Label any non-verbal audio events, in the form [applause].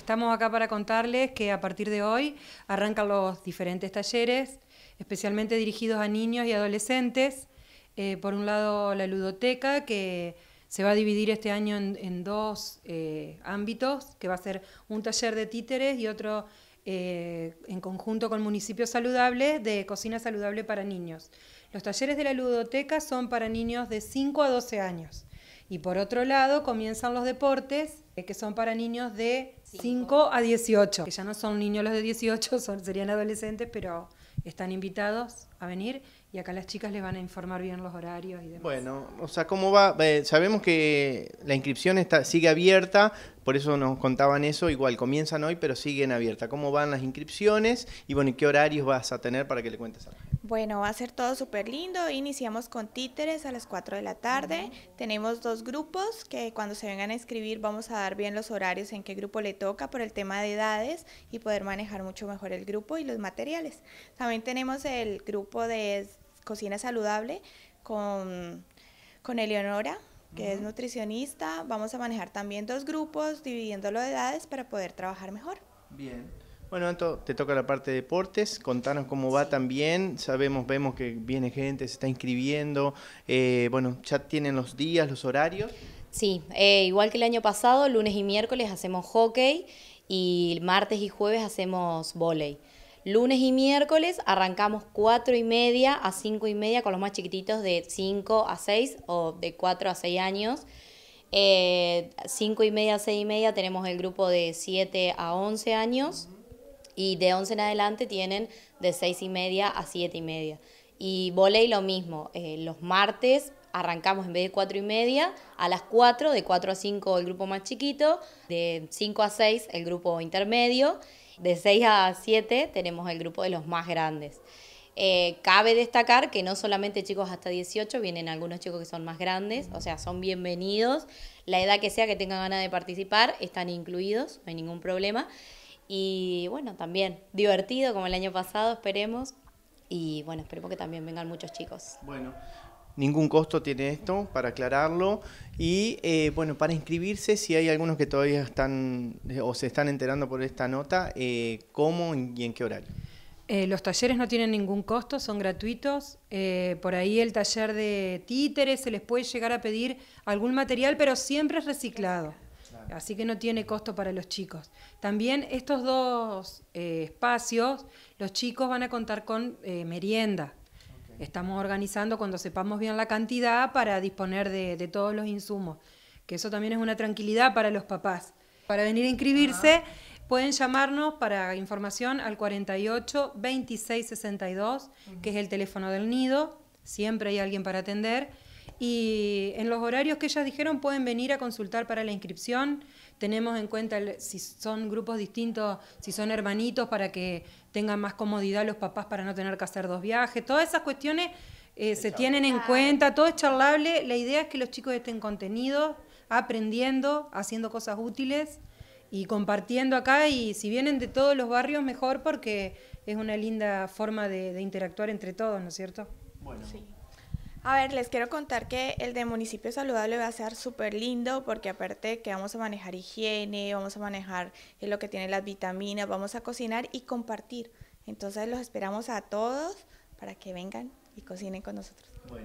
estamos acá para contarles que a partir de hoy arrancan los diferentes talleres, especialmente dirigidos a niños y adolescentes. Eh, por un lado, la ludoteca, que se va a dividir este año en, dos eh, ámbitos, que va a ser un taller de títeres y otro eh, en conjunto con municipios saludables de cocina saludable para niños. Los talleres de la ludoteca son para niños de 5 a 12 años. Y por otro lado, comienzan los deportes eh, que son para niños de 5 a 18, que ya no son niños los de 18, [laughs] son, serían adolescentes, pero están invitados a venir y acá las chicas les van a informar bien los horarios y demás. Bueno, o sea, ¿cómo va? sabemos que la inscripción está, sigue abierta, por eso nos contaban eso, igual comienzan hoy, pero siguen abierta. ¿Cómo van las inscripciones? Y bueno, ¿qué horarios vas a tener para que le cuentes a bueno, va a ser todo súper lindo. Iniciamos con títeres a las 4 de la tarde. Tenemos dos grupos que cuando se vengan a escribir vamos a dar bien los horarios en qué grupo le toca por el tema de edades y poder manejar mucho mejor el grupo y los materiales. También tenemos el grupo de cocina saludable con, con Eleonora, que es nutricionista. Vamos a manejar también dos grupos dividiéndolo de edades para poder trabajar mejor. Bien. Bueno, Anto, te toca la parte de deportes. Contanos cómo va también. Sabemos, vemos que viene gente, se está inscribiendo. Eh, bueno, ya tienen los días, los horarios. Sí, eh, igual que el año pasado, lunes y miércoles hacemos hockey y martes y jueves hacemos volei. Lunes y miércoles arrancamos 4 y media a 5 y media con los más chiquititos de 5 a 6 o de 4 a 6 años. 5 eh, y media a 6 y media tenemos el grupo de 7 a 11 años. Y de 11 en adelante tienen de 6 y media a 7 y media. Y volei lo mismo, eh, los martes arrancamos en vez de 4 y media a las 4, de 4 a 5 el grupo más chiquito, de 5 a 6 el grupo intermedio, de 6 a 7 tenemos el grupo de los más grandes. Eh, cabe destacar que no solamente chicos hasta 18, vienen algunos chicos que son más grandes, o sea, son bienvenidos. La edad que sea que tengan ganas de participar, están incluidos, no hay ningún problema. Y bueno, también divertido como el año pasado, esperemos. Y bueno, esperemos que también vengan muchos chicos. Bueno, ningún costo tiene esto, para aclararlo. Y eh, bueno, para inscribirse, si hay algunos que todavía están eh, o se están enterando por esta nota, eh, ¿cómo y en qué horario? los talleres no tienen ningún costo, son gratuitos. por ahí el taller de títeres se les puede llegar a pedir algún material, pero siempre es reciclado así que no tiene costo para los chicos. También estos dos eh, espacios, los chicos van a contar con eh, merienda. Estamos organizando cuando sepamos bien la cantidad para disponer de, todos los insumos, que eso también es una tranquilidad para los papás. Para venir a inscribirse, pueden llamarnos para información al 48 26 que es el teléfono del nido, siempre hay alguien para atender y en los horarios que ellas dijeron pueden venir a consultar para la inscripción. Tenemos en cuenta si son grupos distintos, si son hermanitos, para que tengan más comodidad los papás para no tener que hacer dos viajes. Todas esas cuestiones eh, se tienen en cuenta, todo es charlable. La idea es que los chicos estén contenidos, aprendiendo, haciendo cosas útiles y compartiendo acá. Y si vienen de todos los barrios, mejor porque es una linda forma de, interactuar entre todos, ¿no es cierto? Sí. A ver, les quiero contar que el de municipio saludable va a ser súper lindo porque aparte que vamos a manejar higiene, vamos a manejar eh, lo que tiene las vitaminas, vamos a cocinar y compartir. Entonces los esperamos a todos para que vengan y cocinen con nosotros.